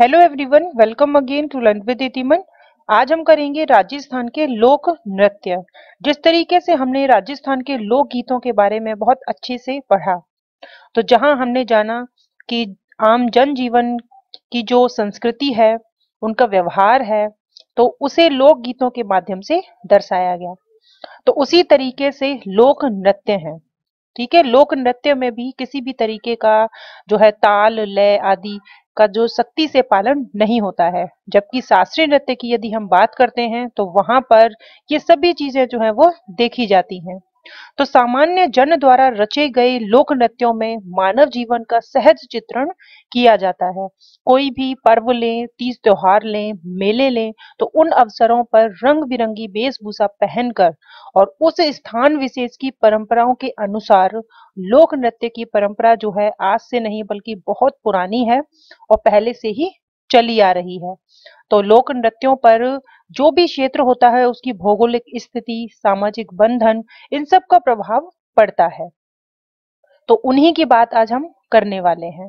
hello everyone welcome again to learn with इतिमन आज हम करेंगे राजस्थान के लोक नृत्य जिस तरीके से हमने राजस्थान के लोक गीतों के बारे में बहुत अच्छे से पढ़ा तो जहां हमने जाना कि आम जन जीवन की जो संस्कृति है उनका व्यवहार है तो उसे लोक गीतों के माध्यम से दर्शाया गया तो उसी तरीके से लोक नृत्य है ठीक है लोक नृत्य में भी किसी भी तरीके का जो है ताल लय आदि का जो सख्ती से पालन नहीं होता है जबकि शास्त्रीय नृत्य की यदि हम बात करते हैं तो वहां पर ये सभी चीजें जो है वो देखी जाती हैं तो सामान्य जन द्वारा रचे गए लोक नृत्यों में मानव जीवन का सहज चित्रण किया जाता है कोई भी पर्व लें तीज त्योहार लें मेले लें तो उन अवसरों पर रंग बिरंगी वेशभूषा पहनकर और उस स्थान विशेष की परंपराओं के अनुसार लोक नृत्य की परंपरा जो है आज से नहीं बल्कि बहुत पुरानी है और पहले से ही चली आ रही है तो लोक नृत्यों पर जो भी क्षेत्र होता है उसकी भौगोलिक स्थिति सामाजिक बंधन इन सब का प्रभाव पड़ता है तो उन्हीं की बात आज हम करने वाले हैं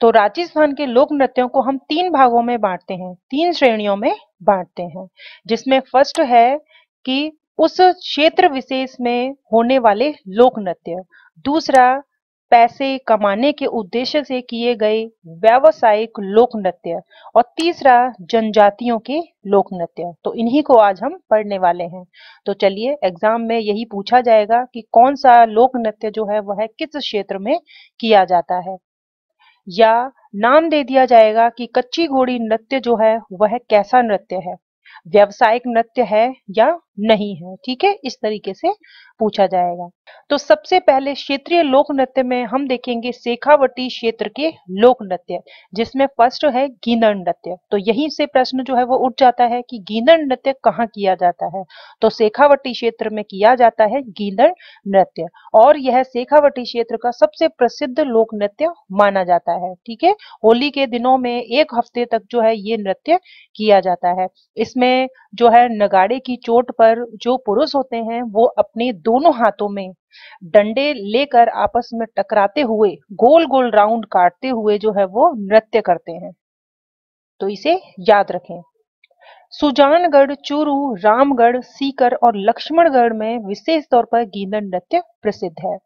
तो राजस्थान के लोक नृत्यों को हम तीन भागों में बांटते हैं तीन श्रेणियों में बांटते हैं जिसमें फर्स्ट है कि उस क्षेत्र विशेष में होने वाले लोक नृत्य दूसरा पैसे कमाने के उद्देश्य से किए गए व्यावसायिक लोक नृत्य और तीसरा जनजातियों के लोक नृत्य तो इन्हीं को आज हम पढ़ने वाले हैं तो चलिए एग्जाम में यही पूछा जाएगा कि कौन सा लोक नृत्य जो है वह किस क्षेत्र में किया जाता है या नाम दे दिया जाएगा कि कच्ची घोड़ी नृत्य जो है वह कैसा नृत्य है व्यावसायिक नृत्य है या नहीं है ठीक है इस तरीके से पूछा जाएगा तो सबसे पहले क्षेत्रीय लोक नृत्य में हम देखेंगे शेखावटी क्षेत्र के लोक नृत्य जिसमें फर्स्ट है गीनर नृत्य तो यहीं से प्रश्न जो है वो उठ जाता है कि गीनर नृत्य कहाँ किया जाता है तो शेखावटी क्षेत्र में किया जाता है गीनर नृत्य और यह शेखावटी क्षेत्र का सबसे प्रसिद्ध लोक नृत्य माना जाता है ठीक है होली के दिनों में एक हफ्ते तक जो है ये नृत्य किया जाता है इसमें जो है नगाड़े की चोट पर पर जो पुरुष होते हैं वो अपने दोनों हाथों में डंडे लेकर आपस में टकराते हुए गोल गोल राउंड काटते हुए जो है वो नृत्य करते हैं तो इसे याद रखें सुजानगढ़ चूरू रामगढ़ सीकर और लक्ष्मणगढ़ में विशेष तौर पर गीदन नृत्य प्रसिद्ध है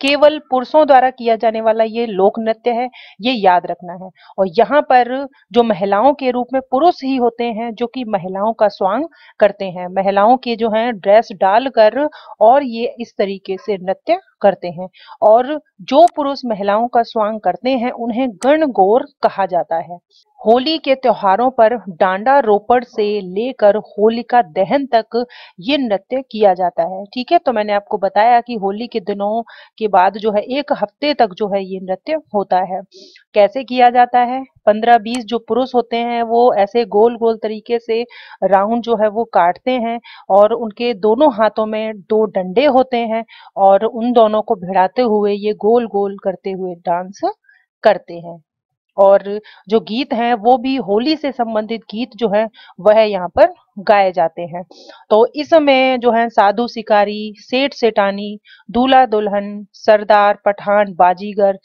केवल पुरुषों द्वारा किया जाने वाला ये लोक नृत्य है ये याद रखना है और यहाँ पर जो महिलाओं के रूप में पुरुष ही होते हैं जो कि महिलाओं का स्वांग करते हैं महिलाओं के जो है ड्रेस डालकर और ये इस तरीके से नृत्य करते हैं और जो पुरुष महिलाओं का स्वांग करते हैं उन्हें गण गोर कहा जाता है होली के त्योहारों पर डांडा रोपड़ से लेकर होलिका दहन तक ये नृत्य किया जाता है ठीक है तो मैंने आपको बताया कि होली के दिनों के बाद जो है एक हफ्ते तक जो है ये नृत्य होता है कैसे किया जाता है पंद्रह बीस जो पुरुष होते हैं वो ऐसे गोल गोल तरीके से राउंड जो है वो काटते हैं और उनके दोनों हाथों में दो डंडे होते हैं और उन दोनों को भिड़ाते हुए ये गोल गोल करते हुए डांस करते हैं और जो गीत हैं वो भी होली से संबंधित गीत जो है वह यहाँ पर गाए जाते हैं तो इसमें जो है साधु शिकारी सेठ सेठानी दूल्हा दुल्हन सरदार पठान बाजीगर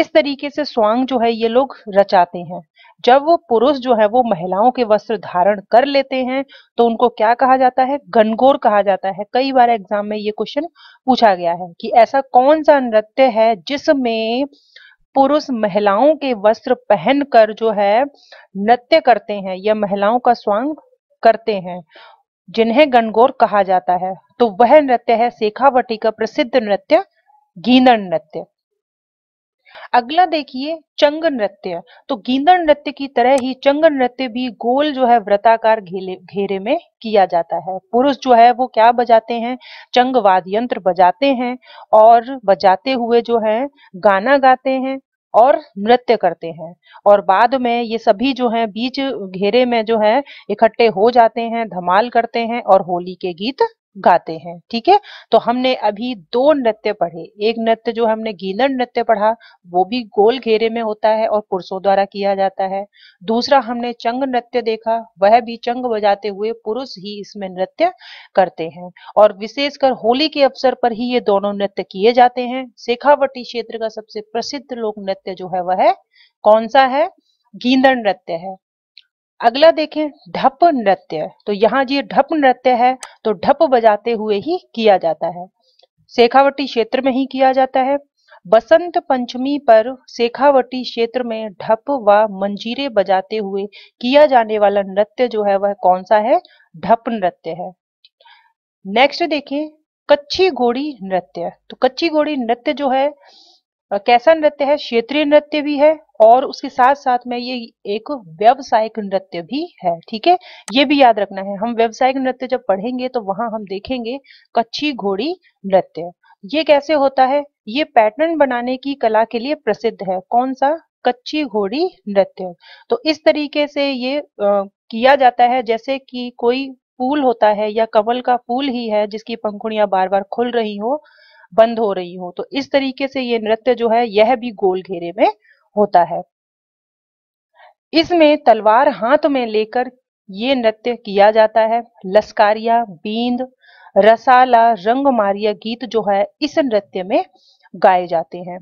इस तरीके से स्वांग जो है ये लोग रचाते हैं जब वो पुरुष जो है वो महिलाओं के वस्त्र धारण कर लेते हैं तो उनको क्या कहा जाता है गनगोर कहा जाता है कई बार एग्जाम में ये क्वेश्चन पूछा गया है कि ऐसा कौन सा नृत्य है जिसमें पुरुष महिलाओं के वस्त्र पहनकर जो है नृत्य करते हैं या महिलाओं का स्वांग करते हैं जिन्हें गणगौर कहा जाता है तो वह नृत्य है शेखावटी का प्रसिद्ध नृत्य गीनर नृत्य अगला देखिए चंग नृत्य तो गींदड़ नृत्य की तरह ही चंग नृत्य भी गोल जो है व्रताकार घेरे में किया जाता है पुरुष जो है वो क्या बजाते हैं चंग वाद्य यंत्र बजाते हैं और बजाते हुए जो है गाना गाते हैं और नृत्य करते हैं और बाद में ये सभी जो हैं बीच घेरे में जो है इकट्ठे हो जाते हैं धमाल करते हैं और होली के गीत गाते हैं ठीक है तो हमने अभी दो नृत्य पढ़े एक नृत्य जो हमने गीलन नृत्य पढ़ा वो भी गोल घेरे में होता है और पुरुषों द्वारा किया जाता है दूसरा हमने चंग नृत्य देखा वह भी चंग बजाते हुए पुरुष ही इसमें नृत्य करते हैं और विशेषकर होली के अवसर पर ही ये दोनों नृत्य किए जाते हैं शेखावटी क्षेत्र का सबसे प्रसिद्ध लोक नृत्य जो है वह कौन सा है गींदर नृत्य है अगला देखें ढप नृत्य तो यहाँ जी ढप नृत्य है तो ढप बजाते हुए ही किया जाता है शेखावटी क्षेत्र में ही किया जाता है बसंत पंचमी पर शेखावटी क्षेत्र में ढप व मंजीरे बजाते हुए किया जाने वाला नृत्य जो है वह कौन सा है ढप नृत्य है नेक्स्ट देखें कच्ची घोड़ी नृत्य तो कच्ची घोड़ी नृत्य जो है कैसा नृत्य है क्षेत्रीय नृत्य भी है और उसके साथ साथ में ये एक व्यवसायिक नृत्य भी है ठीक है ये भी याद रखना है हम व्यवसायिक नृत्य जब पढ़ेंगे तो वहां हम देखेंगे कच्ची घोड़ी नृत्य ये कैसे होता है ये पैटर्न बनाने की कला के लिए प्रसिद्ध है कौन सा कच्ची घोड़ी नृत्य तो इस तरीके से ये आ, किया जाता है जैसे कि कोई फूल होता है या कमल का फूल ही है जिसकी पंखुड़ियां बार बार खुल रही हो बंद हो रही हो तो इस तरीके से ये नृत्य जो है यह भी गोल घेरे में होता है इसमें तलवार हाथ में लेकर ये नृत्य किया जाता है लस्कारिया बींद रसाला रंग मारिया गीत जो है इस नृत्य में गाए जाते हैं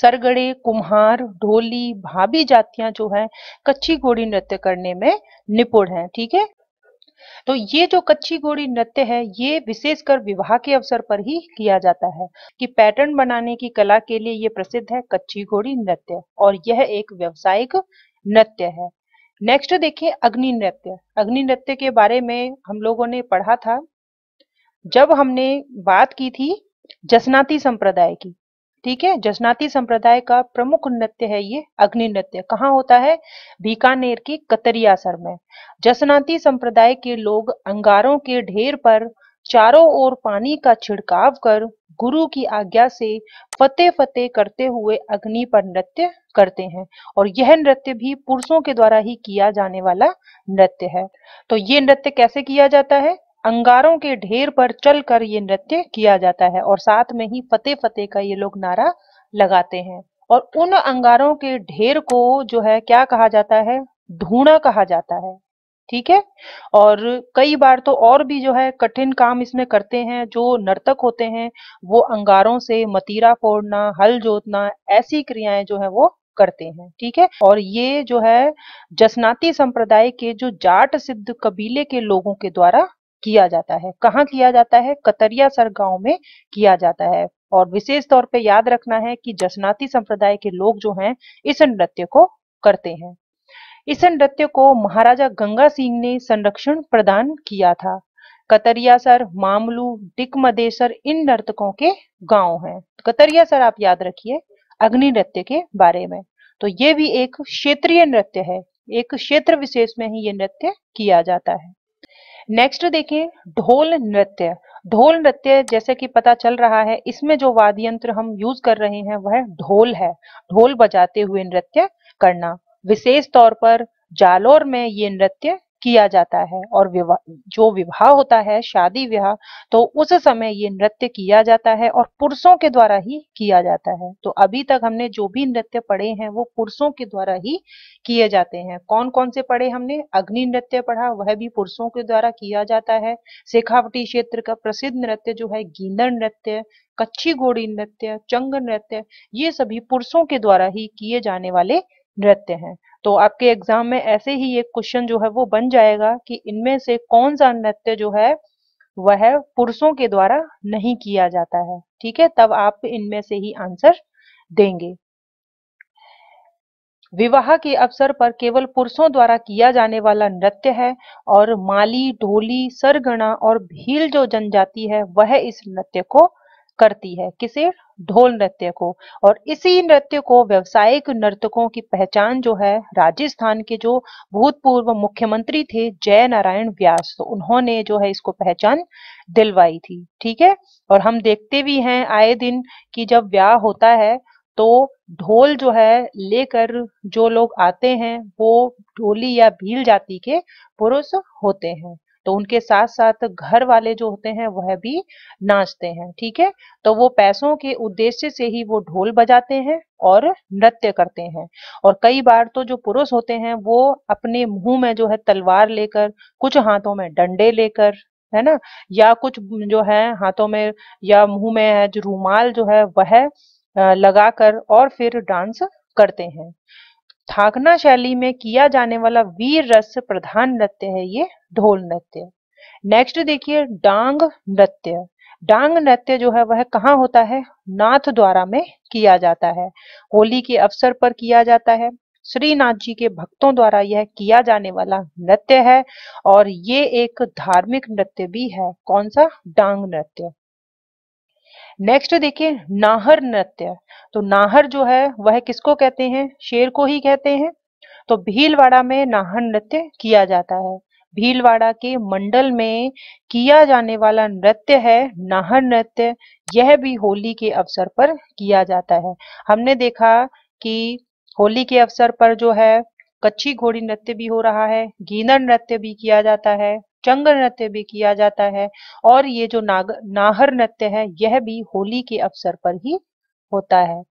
सरगड़े कुम्हार ढोली भाभी जातियां जो है कच्ची घोड़ी नृत्य करने में निपुण है ठीक है तो ये जो कच्ची घोड़ी नृत्य है ये विशेषकर विवाह के अवसर पर ही किया जाता है कि पैटर्न बनाने की कला के लिए ये प्रसिद्ध है कच्ची घोड़ी नृत्य और यह एक व्यवसायिक नृत्य है नेक्स्ट देखिए अग्नि नृत्य अग्नि नृत्य के बारे में हम लोगों ने पढ़ा था जब हमने बात की थी जसनाती संप्रदाय की ठीक है जसनाती संप्रदाय का प्रमुख नृत्य है ये अग्नि नृत्य कहाँ होता है बीकानेर की कतरिया सर में जसनाती संप्रदाय के लोग अंगारों के ढेर पर चारों ओर पानी का छिड़काव कर गुरु की आज्ञा से फतेह फतेह करते हुए अग्नि पर नृत्य करते हैं और यह नृत्य भी पुरुषों के द्वारा ही किया जाने वाला नृत्य है तो ये नृत्य कैसे किया जाता है अंगारों के ढेर पर चलकर ये नृत्य किया जाता है और साथ में ही फतेह फतेह का ये लोग नारा लगाते हैं और उन अंगारों के ढेर को जो है क्या कहा जाता है धूणा कहा जाता है ठीक है और कई बार तो और भी जो है कठिन काम इसमें करते हैं जो नर्तक होते हैं वो अंगारों से मतीरा फोड़ना हल जोतना ऐसी क्रियाएं जो है वो करते हैं ठीक है और ये जो है जसनाती संप्रदाय के जो जाट सिद्ध कबीले के लोगों के द्वारा किया जाता है कहाँ किया जाता है कतरिया सर गांव में किया जाता है और विशेष तौर पे याद रखना है कि जसनाती संप्रदाय के लोग जो हैं इस नृत्य को करते हैं इस नृत्य को महाराजा गंगा सिंह ने संरक्षण प्रदान किया था कतरिया सर मामलू डिकमदेसर इन नर्तकों के गांव हैं कतरिया सर आप याद रखिए अग्नि नृत्य के बारे में तो ये भी एक क्षेत्रीय नृत्य है एक क्षेत्र विशेष में ही ये नृत्य किया जाता है नेक्स्ट देखिए ढोल नृत्य ढोल नृत्य जैसे कि पता चल रहा है इसमें जो वाद्य यंत्र हम यूज कर रहे हैं वह ढोल है ढोल बजाते हुए नृत्य करना विशेष तौर पर जालोर में ये नृत्य किया जाता है और विवाह जो विवाह होता है शादी विवाह तो उस समय ये नृत्य किया जाता है और पुरुषों के द्वारा ही किया जाता है तो अभी तक हमने जो भी नृत्य पढ़े हैं वो पुरुषों के द्वारा ही किए जाते हैं कौन कौन से पढ़े हमने अग्नि नृत्य पढ़ा वह भी पुरुषों के द्वारा किया जाता है शेखावटी क्षेत्र का प्रसिद्ध नृत्य जो है गींदर नृत्य कच्ची घोड़ी नृत्य चंग नृत्य ये सभी पुरुषों के द्वारा ही किए जाने वाले नृत्य हैं तो आपके एग्जाम में ऐसे ही एक क्वेश्चन जो है वो बन जाएगा कि इनमें से कौन सा नृत्य जो है वह पुरुषों के द्वारा नहीं किया जाता है ठीक है तब आप इनमें से ही आंसर देंगे विवाह के अवसर पर केवल पुरुषों द्वारा किया जाने वाला नृत्य है और माली ढोली सरगना और भील जो जनजाति है वह इस नृत्य को करती है किसे ढोल नृत्य को और इसी नृत्य को व्यवसायिक नर्तकों की पहचान जो है राजस्थान के जो भूतपूर्व मुख्यमंत्री थे जय नारायण व्यास तो उन्होंने जो है इसको पहचान दिलवाई थी ठीक है और हम देखते भी हैं आए दिन कि जब ब्याह होता है तो ढोल जो है लेकर जो लोग आते हैं वो ढोली या भील जाति के पुरुष होते हैं तो उनके साथ साथ घर वाले जो होते हैं वह भी नाचते हैं ठीक है तो वो पैसों के उद्देश्य से ही वो ढोल बजाते हैं और नृत्य करते हैं और कई बार तो जो पुरुष होते हैं वो अपने मुंह में जो है तलवार लेकर कुछ हाथों में डंडे लेकर है ना या कुछ जो है हाथों में या मुंह में है जो रूमाल जो है वह लगाकर और फिर डांस करते हैं थाकना शैली में किया जाने वाला वीर रस प्रधान नृत्य है ये ढोल नृत्य नेक्स्ट देखिए डांग नृत्य डांग नृत्य जो है वह कहाँ होता है नाथ द्वारा में किया जाता है होली के अवसर पर किया जाता है श्रीनाथ जी के भक्तों द्वारा यह किया जाने वाला नृत्य है और ये एक धार्मिक नृत्य भी है कौन सा डांग नृत्य नेक्स्ट देखिए नाहर नृत्य तो नाहर जो है वह किसको कहते हैं शेर को ही कहते हैं तो भीलवाड़ा में नाहर नृत्य किया जाता है भीलवाड़ा के मंडल में किया जाने वाला नृत्य है नाहर नृत्य यह भी होली के अवसर पर किया जाता है हमने देखा कि होली के अवसर पर जो है कच्ची घोड़ी नृत्य भी हो रहा है गीनर नृत्य भी किया जाता है चंगर नृत्य भी किया जाता है और ये जो नाग नाहर नृत्य है यह भी होली के अवसर पर ही होता है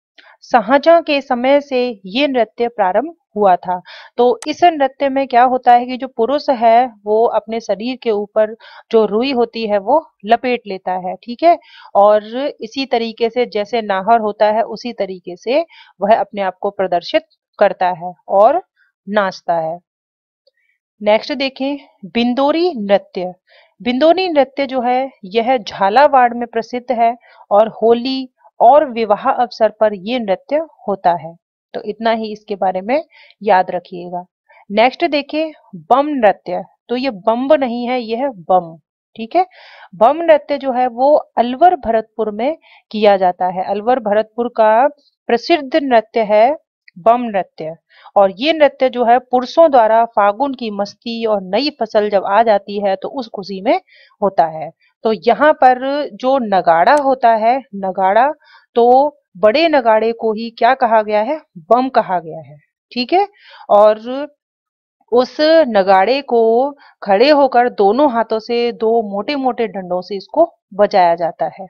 सहाजा के समय से ये नृत्य प्रारंभ हुआ था तो इस नृत्य में क्या होता है कि जो पुरुष है वो अपने शरीर के ऊपर जो रुई होती है वो लपेट लेता है ठीक है और इसी तरीके से जैसे नाहर होता है उसी तरीके से वह अपने आप को प्रदर्शित करता है और नाचता है नेक्स्ट देखें बिंदोरी नृत्य बिंदोरी नृत्य जो है यह झालावाड़ में प्रसिद्ध है और होली और विवाह अवसर पर यह नृत्य होता है तो इतना ही इसके बारे में याद रखिएगा नेक्स्ट देखें बम नृत्य तो ये बम्ब नहीं है यह बम ठीक है बम नृत्य जो है वो अलवर भरतपुर में किया जाता है अलवर भरतपुर का प्रसिद्ध नृत्य है बम नृत्य और ये नृत्य जो है पुरुषों द्वारा फागुन की मस्ती और नई फसल जब आ जाती है तो उस खुशी में होता है तो यहाँ पर जो नगाड़ा होता है नगाड़ा तो बड़े नगाड़े को ही क्या कहा गया है बम कहा गया है ठीक है और उस नगाड़े को खड़े होकर दोनों हाथों से दो मोटे मोटे डंडों से इसको बजाया जाता है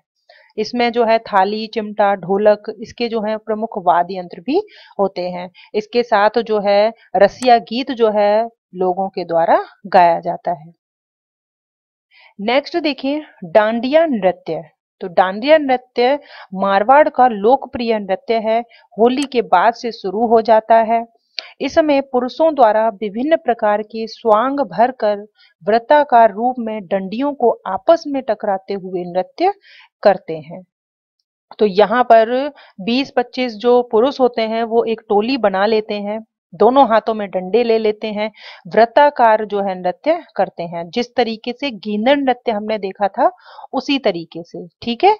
इसमें जो है थाली चिमटा ढोलक इसके जो है प्रमुख वाद्य यंत्र भी होते हैं इसके साथ जो है रसिया गीत जो है लोगों के द्वारा गाया जाता है नेक्स्ट देखिए डांडिया नृत्य तो डांडिया नृत्य मारवाड़ का लोकप्रिय नृत्य है होली के बाद से शुरू हो जाता है इसमें पुरुषों द्वारा विभिन्न प्रकार के स्वांग भर कर व्रताकार रूप में डंडियों को आपस में टकराते हुए नृत्य करते हैं तो यहाँ पर 20-25 जो पुरुष होते हैं वो एक टोली बना लेते हैं दोनों हाथों में डंडे ले लेते हैं व्रताकार जो है नृत्य करते हैं जिस तरीके से गेंदन नृत्य हमने देखा था उसी तरीके से ठीक है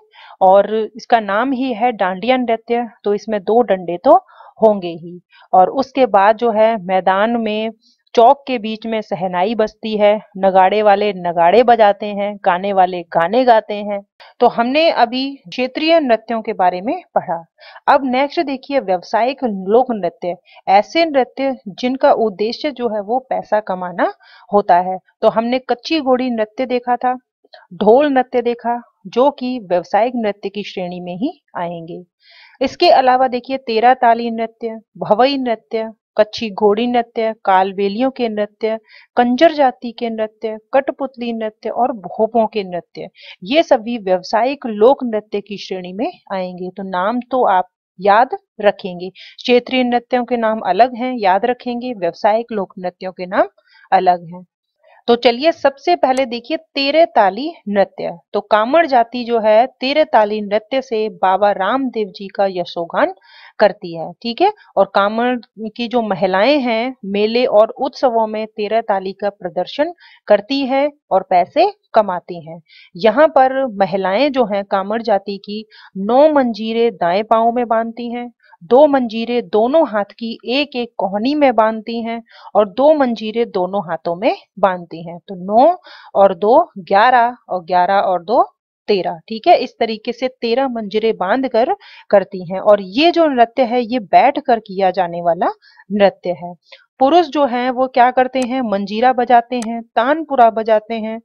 और इसका नाम ही है डांडिया नृत्य तो इसमें दो डंडे तो होंगे ही और उसके बाद जो है मैदान में चौक के बीच में सहनाई बसती है नगाड़े वाले नगाड़े बजाते हैं गाने वाले गाने गाते हैं तो हमने अभी क्षेत्रीय नृत्यों के बारे में पढ़ा अब नेक्स्ट देखिए व्यवसायिक लोक नृत्य ऐसे नृत्य जिनका उद्देश्य जो है वो पैसा कमाना होता है तो हमने कच्ची घोड़ी नृत्य देखा था ढोल नृत्य देखा जो कि व्यवसायिक नृत्य की श्रेणी में ही आएंगे इसके अलावा देखिए तेरा ताली नृत्य भवई नृत्य कच्छी घोड़ी नृत्य कालबेलियों के नृत्य कंजर जाति के नृत्य कटपुतली नृत्य और भोपों के नृत्य ये सभी व्यवसायिक लोक नृत्य की श्रेणी में आएंगे तो नाम तो आप याद रखेंगे क्षेत्रीय नृत्यों के नाम अलग हैं याद रखेंगे व्यवसायिक लोक नृत्यों के नाम अलग हैं तो चलिए सबसे पहले देखिए तेरे ताली नृत्य तो कामड़ जाति जो है तेरे ताली नृत्य से बाबा रामदेव जी का यशोगान करती है ठीक है और कामड़ की जो महिलाएं हैं मेले और उत्सवों में तेरह ताली का प्रदर्शन करती है और पैसे कमाती हैं यहाँ पर महिलाएं जो हैं कामड़ जाति की नौ मंजीरे दाएं पाओ में बांधती हैं दो मंजीरे दोनों हाथ की एक एक कोहनी में बांधती हैं और दो मंजीरे दोनों हाथों में बांधती हैं तो नौ और दो ग्यारह और ग्यारह और दो तेरह ठीक है इस तरीके से तेरह मंजिरे बांध कर करती हैं और ये जो नृत्य है ये बैठ कर किया जाने वाला नृत्य है पुरुष जो है वो क्या करते हैं मंजीरा बजाते हैं तानपुरा बजाते हैं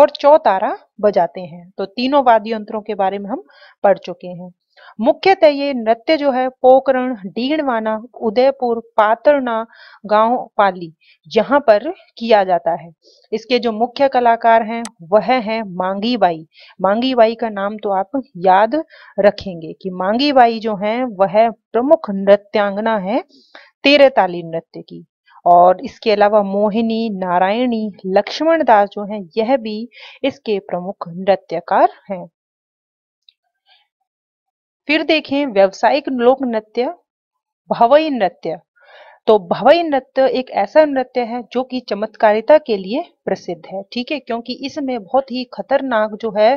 और चौतारा बजाते हैं तो तीनों वाद्य यंत्रों के बारे में हम पढ़ चुके हैं मुख्यतः ये नृत्य जो है पोकरण डीणवाना उदयपुर पातरना गांव पाली यहाँ पर किया जाता है इसके जो मुख्य कलाकार हैं वह हैं मांगी बाई मांगी बाई का नाम तो आप याद रखेंगे कि मांगी बाई जो है वह प्रमुख नृत्यांगना है तेरे ताली नृत्य की और इसके अलावा मोहिनी नारायणी लक्ष्मण दास जो हैं यह भी इसके प्रमुख नृत्यकार हैं फिर देखें व्यवसायिक लोक नृत्य भवई नृत्य तो भवई नृत्य एक ऐसा नृत्य है जो कि चमत्कारिता के लिए प्रसिद्ध है ठीक है क्योंकि इसमें बहुत ही खतरनाक जो है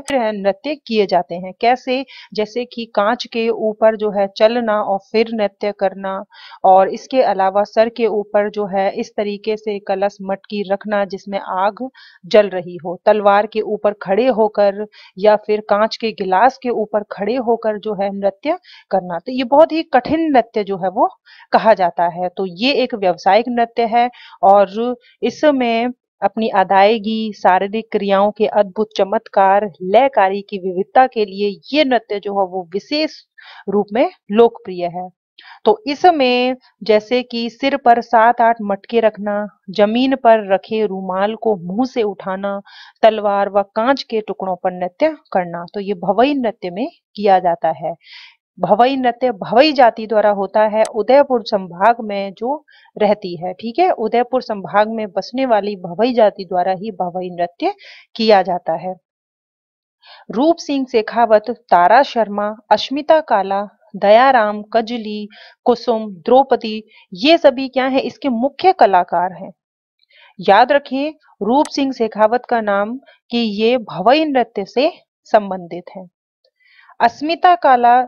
नृत्य किए जाते हैं कैसे जैसे कि कांच के ऊपर जो है चलना और फिर नृत्य करना और इसके अलावा सर के ऊपर जो है इस तरीके से कलश मटकी रखना जिसमें आग जल रही हो तलवार के ऊपर खड़े होकर या फिर कांच के गिलास के ऊपर खड़े होकर जो है नृत्य करना तो ये बहुत ही कठिन नृत्य जो है वो कहा जाता है तो ये एक व्यवसायिक नृत्य है और इसमें अपनी अदायगी शारीरिक क्रियाओं के अद्भुत चमत्कार लयकारी की विविधता के लिए ये नृत्य जो है वो विशेष रूप में लोकप्रिय है तो इसमें जैसे कि सिर पर सात आठ मटके रखना जमीन पर रखे रूमाल को मुंह से उठाना तलवार व कांच के टुकड़ों पर नृत्य करना तो ये भवई नृत्य में किया जाता है भवई नृत्य भवई जाति द्वारा होता है उदयपुर संभाग में जो रहती है ठीक है उदयपुर संभाग में बसने वाली भवई जाति द्वारा ही भवई नृत्य किया जाता है रूप सिंह शेखावत तारा शर्मा अश्मिता काला दयाराम कजली कुसुम द्रौपदी ये सभी क्या है इसके मुख्य कलाकार हैं याद रखिए रूप सिंह शेखावत का नाम कि ये भवई नृत्य से संबंधित है अस्मिता काला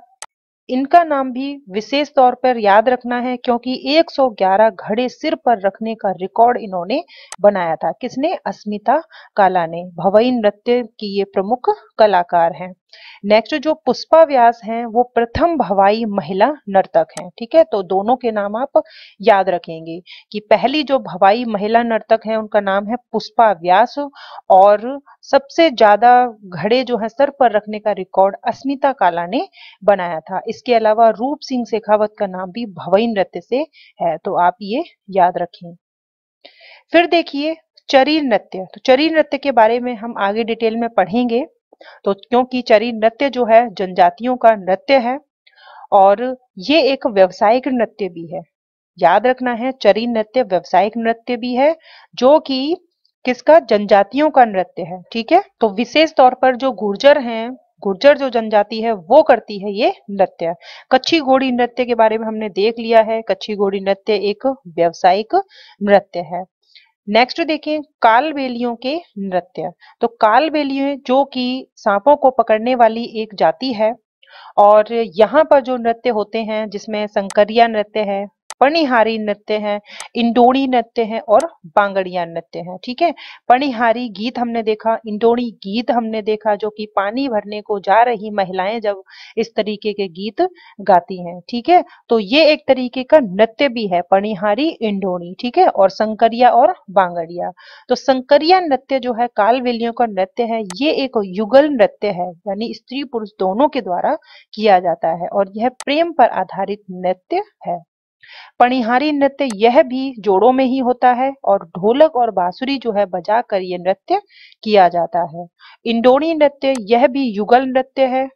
इनका नाम भी विशेष तौर पर याद रखना है क्योंकि 111 घड़े सिर पर रखने का रिकॉर्ड इन्होंने बनाया था किसने अस्मिता काला ने भवई नृत्य की ये प्रमुख कलाकार हैं नेक्स्ट जो पुष्पा व्यास हैं वो प्रथम भवाई महिला नर्तक हैं ठीक है तो दोनों के नाम आप याद रखेंगे कि पहली जो भवाई महिला नर्तक हैं उनका नाम है पुष्पा व्यास और सबसे ज्यादा घड़े जो है सर पर रखने का रिकॉर्ड अस्मिता काला ने बनाया था इसके अलावा रूप सिंह शेखावत का नाम भी भवई नृत्य से है तो आप ये याद रखें फिर देखिए चरी नृत्य तो चरी नृत्य के बारे में हम आगे डिटेल में पढ़ेंगे तो क्योंकि चरी नृत्य जो है जनजातियों का नृत्य है और ये एक व्यवसायिक नृत्य भी है याद रखना है चरी नृत्य व्यवसायिक नृत्य भी है जो कि किसका जनजातियों का नृत्य है ठीक है तो विशेष तौर पर जो गुर्जर हैं गुर्जर जो जनजाति है वो करती है ये नृत्य कच्ची घोड़ी नृत्य के बारे में हमने देख लिया है कच्ची घोड़ी नृत्य एक व्यवसायिक नृत्य है नेक्स्ट देखें कालबेलियों के नृत्य तो बेलियों जो कि सांपों को पकड़ने वाली एक जाति है और यहाँ पर जो नृत्य होते हैं जिसमें संकरिया नृत्य है पणिहारी नृत्य है इंडोड़ी नृत्य है और बांगड़िया नृत्य है ठीक है पणिहारी गीत हमने देखा इंडोड़ी गीत हमने देखा जो कि पानी भरने को जा रही महिलाएं जब इस तरीके के गीत गाती हैं ठीक है तो ये एक तरीके का नृत्य भी है पणिहारी इंडोड़ी ठीक है और संकरिया और बांगड़िया तो संकरिया नृत्य जो है कालवेलियों का नृत्य है ये एक युगल नृत्य है यानी स्त्री पुरुष दोनों के द्वारा किया जाता है और यह प्रेम पर आधारित नृत्य है पणिहारी नृत्य यह भी जोड़ों में ही होता है और ढोलक और बांसुरी जो है बजाकर यह नृत्य किया जाता है इंडोनी नृत्य यह भी युगल नृत्य है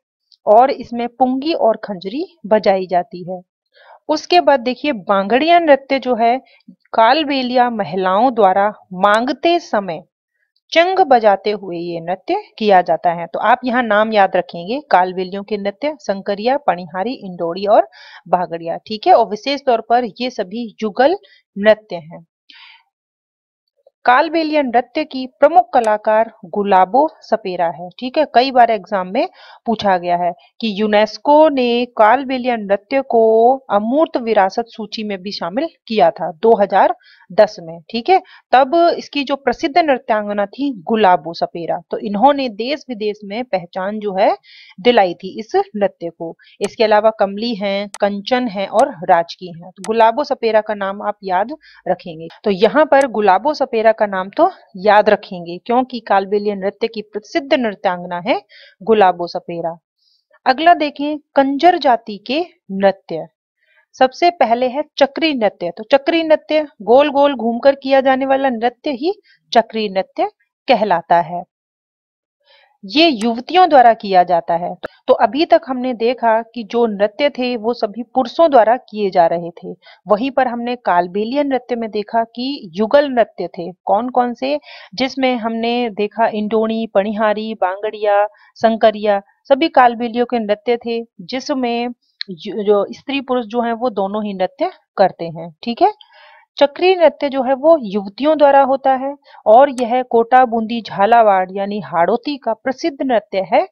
और इसमें पुंगी और खंजरी बजाई जाती है उसके बाद देखिए बांगड़िया नृत्य जो है कालबेलिया महिलाओं द्वारा मांगते समय चंग बजाते हुए ये नृत्य किया जाता है तो आप यहाँ नाम याद रखेंगे कालवेलियों के नृत्य संकरिया पणिहारी इंडोड़ी और भागड़िया ठीक है और विशेष तौर पर ये सभी जुगल नृत्य हैं कालबेलिया नृत्य की प्रमुख कलाकार गुलाबो सपेरा है ठीक है कई बार एग्जाम में पूछा गया है कि यूनेस्को ने कालबेलिया नृत्य को अमूर्त विरासत सूची में भी शामिल किया था 2010 में ठीक है तब इसकी जो प्रसिद्ध नृत्यांगना थी गुलाबो सपेरा तो इन्होंने देश विदेश में पहचान जो है दिलाई थी इस नृत्य को इसके अलावा कमली है कंचन है और राजकी है तो गुलाबो सपेरा का नाम आप याद रखेंगे तो यहाँ पर गुलाबो सपेरा का नाम तो याद रखेंगे क्योंकि कालबेलिया नृत्य की प्रसिद्ध नृत्यांगना है गुलाबो सपेरा अगला देखें कंजर जाति के नृत्य सबसे पहले है चक्री नृत्य तो चक्री नृत्य गोल गोल घूमकर किया जाने वाला नृत्य ही चक्री नृत्य कहलाता है ये युवतियों द्वारा किया जाता है तो तो अभी तक हमने देखा कि जो नृत्य थे वो सभी पुरुषों द्वारा किए जा रहे थे वहीं पर हमने कालबेलियन नृत्य में देखा कि युगल नृत्य थे कौन कौन से जिसमें हमने देखा इंडोनी पणिहारी बांगड़िया संकरिया सभी कालबेलियों के नृत्य थे जिसमें जो स्त्री पुरुष जो है वो दोनों ही नृत्य करते हैं ठीक है चक्री नृत्य जो है वो युवतियों द्वारा होता है और यह कोटा बूंदी झालावाड़ यानी हाड़ोती का प्रसिद्ध नृत्य है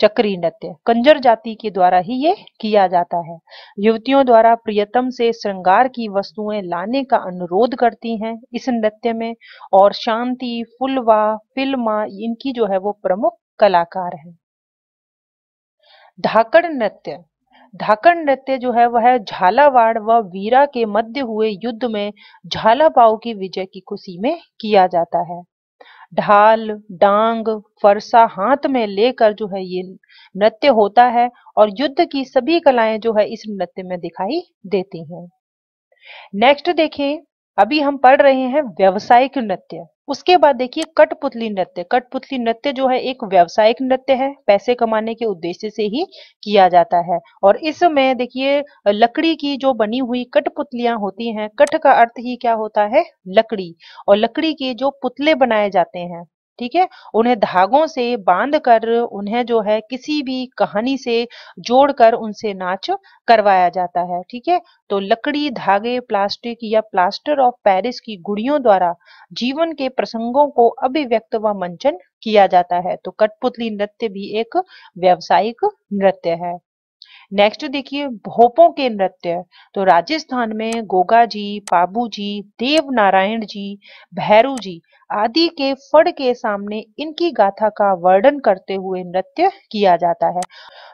चक्री नृत्य कंजर जाति के द्वारा ही ये किया जाता है युवतियों द्वारा प्रियतम से श्रृंगार की वस्तुएं लाने का अनुरोध करती हैं इस नृत्य में और शांति फुलवा फिल्मा इनकी जो है वो प्रमुख कलाकार है ढाकड़ नृत्य ढाकण नृत्य जो है वह झालावाड़ व वीरा के मध्य हुए युद्ध में झालापाव की विजय की खुशी में किया जाता है ढाल डांग फरसा हाथ में लेकर जो है ये नृत्य होता है और युद्ध की सभी कलाएं जो है इस नृत्य में दिखाई देती हैं नेक्स्ट देखें अभी हम पढ़ रहे हैं व्यवसायिक नृत्य उसके बाद देखिए कठपुतली नृत्य कठपुतली नृत्य जो है एक व्यावसायिक नृत्य है पैसे कमाने के उद्देश्य से ही किया जाता है और इसमें देखिए लकड़ी की जो बनी हुई कठपुतलियां होती हैं कठ का अर्थ ही क्या होता है लकड़ी और लकड़ी के जो पुतले बनाए जाते हैं ठीक है उन्हें धागों से बांध कर उन्हें जो है किसी भी कहानी से जोड़कर उनसे नाच करवाया जाता है ठीक है तो लकड़ी धागे प्लास्टिक या प्लास्टर ऑफ पेरिस की गुड़ियों द्वारा जीवन के प्रसंगों को अभिव्यक्त व मंचन किया जाता है तो कठपुतली नृत्य भी एक व्यावसायिक नृत्य है नेक्स्ट देखिए भोपों के नृत्य तो राजस्थान में गोगा जी पाबू जी देव नारायण जी भैरू जी आदि के फड़ के सामने इनकी गाथा का वर्णन करते हुए नृत्य किया जाता है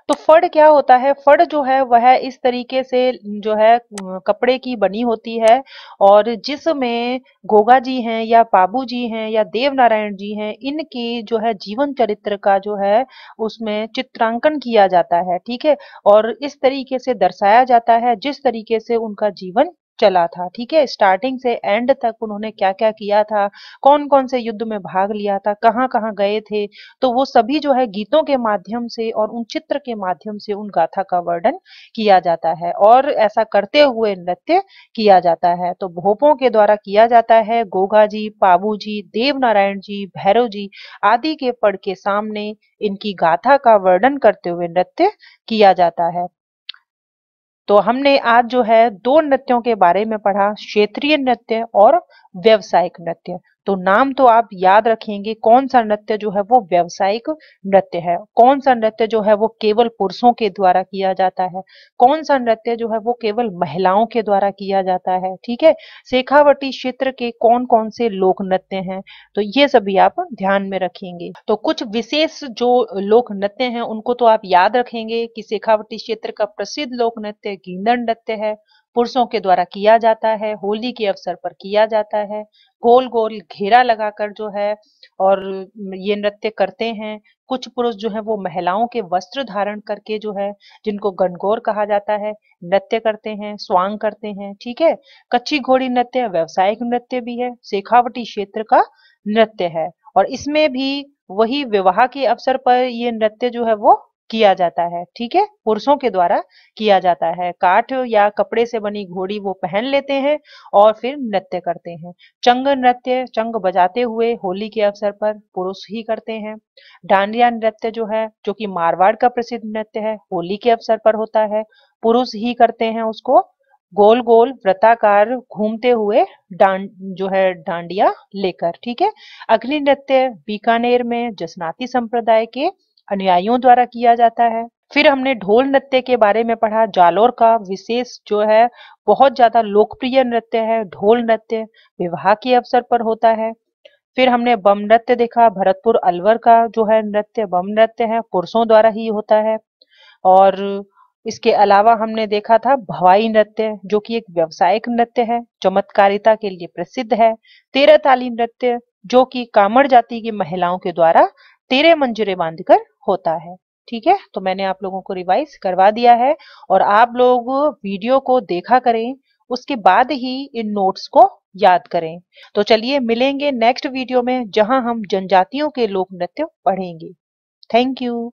तो फड़ क्या होता है फड़ जो है वह इस तरीके से जो है कपड़े की बनी होती है और जिसमें गोगा जी हैं या बाबू जी हैं या देव नारायण जी हैं इनकी जो है जीवन चरित्र का जो है उसमें चित्रांकन किया जाता है ठीक है और इस तरीके से दर्शाया जाता है जिस तरीके से उनका जीवन चला था ठीक है स्टार्टिंग से एंड तक उन्होंने क्या क्या किया था कौन कौन से युद्ध में भाग लिया था कहाँ कहाँ गए थे तो वो सभी जो है गीतों के माध्यम से और उन चित्र के माध्यम से उन गाथा का वर्णन किया जाता है और ऐसा करते हुए नृत्य किया जाता है तो भोपों के द्वारा किया जाता है गोगा जी पाबू जी देव नारायण जी भैरव जी आदि के पड़ के सामने इनकी गाथा का वर्णन करते हुए नृत्य किया जाता है तो हमने आज जो है दो नृत्यों के बारे में पढ़ा क्षेत्रीय नृत्य और व्यवसायिक नृत्य तो नाम तो आप याद रखेंगे कौन सा नृत्य जो है वो व्यावसायिक नृत्य है कौन सा नृत्य जो है वो केवल पुरुषों के द्वारा किया जाता है कौन सा नृत्य जो है वो केवल महिलाओं के द्वारा किया जाता है ठीक है शेखावटी क्षेत्र के कौन कौन से लोक नृत्य हैं तो ये सभी आप ध्यान में रखेंगे तो कुछ विशेष जो लोक नृत्य हैं उनको तो आप याद रखेंगे कि शेखावटी क्षेत्र का प्रसिद्ध लोक नृत्य गिंदन नृत्य है पुरुषों के द्वारा किया जाता है होली के अवसर पर किया जाता है गोल गोल घेरा लगाकर जो है और ये नृत्य करते हैं कुछ पुरुष जो है वो महिलाओं के वस्त्र धारण करके जो है जिनको गणगौर कहा जाता है नृत्य करते हैं स्वांग करते हैं ठीक है कच्ची घोड़ी नृत्य व्यवसायिक नृत्य भी है शेखावटी क्षेत्र का नृत्य है और इसमें भी वही विवाह के अवसर पर ये नृत्य जो है वो किया जाता है ठीक है पुरुषों के द्वारा किया जाता है काठ या कपड़े से बनी घोड़ी वो पहन लेते हैं और फिर नृत्य करते हैं चंग नृत्य चंग बजाते हुए होली के अवसर पर पुरुष ही करते हैं डांडिया नृत्य जो है जो कि मारवाड़ का प्रसिद्ध नृत्य है होली के अवसर पर होता है पुरुष ही करते हैं उसको गोल गोल व्रताकार घूमते हुए डांड जो है डांडिया लेकर ठीक है अग्नि नृत्य बीकानेर में जसनाती संप्रदाय के अनुयायियों द्वारा किया जाता है फिर हमने ढोल नृत्य के बारे में पढ़ा जालोर का विशेष जो है बहुत ज्यादा लोकप्रिय नृत्य है ढोल नृत्य विवाह के अवसर पर होता है फिर हमने बम नृत्य देखा भरतपुर अलवर का जो है नृत्य बम नृत्य है पुरुषों द्वारा ही होता है और इसके अलावा हमने देखा था भवाई नृत्य जो कि एक व्यवसायिक नृत्य है चमत्कारिता के लिए प्रसिद्ध है तेरह ताली नृत्य जो कि कामड़ जाति की महिलाओं के द्वारा तेरे मंजूरे बांधकर होता है ठीक है तो मैंने आप लोगों को रिवाइज करवा दिया है और आप लोग वीडियो को देखा करें उसके बाद ही इन नोट्स को याद करें तो चलिए मिलेंगे नेक्स्ट वीडियो में जहां हम जनजातियों के लोक नृत्य पढ़ेंगे थैंक यू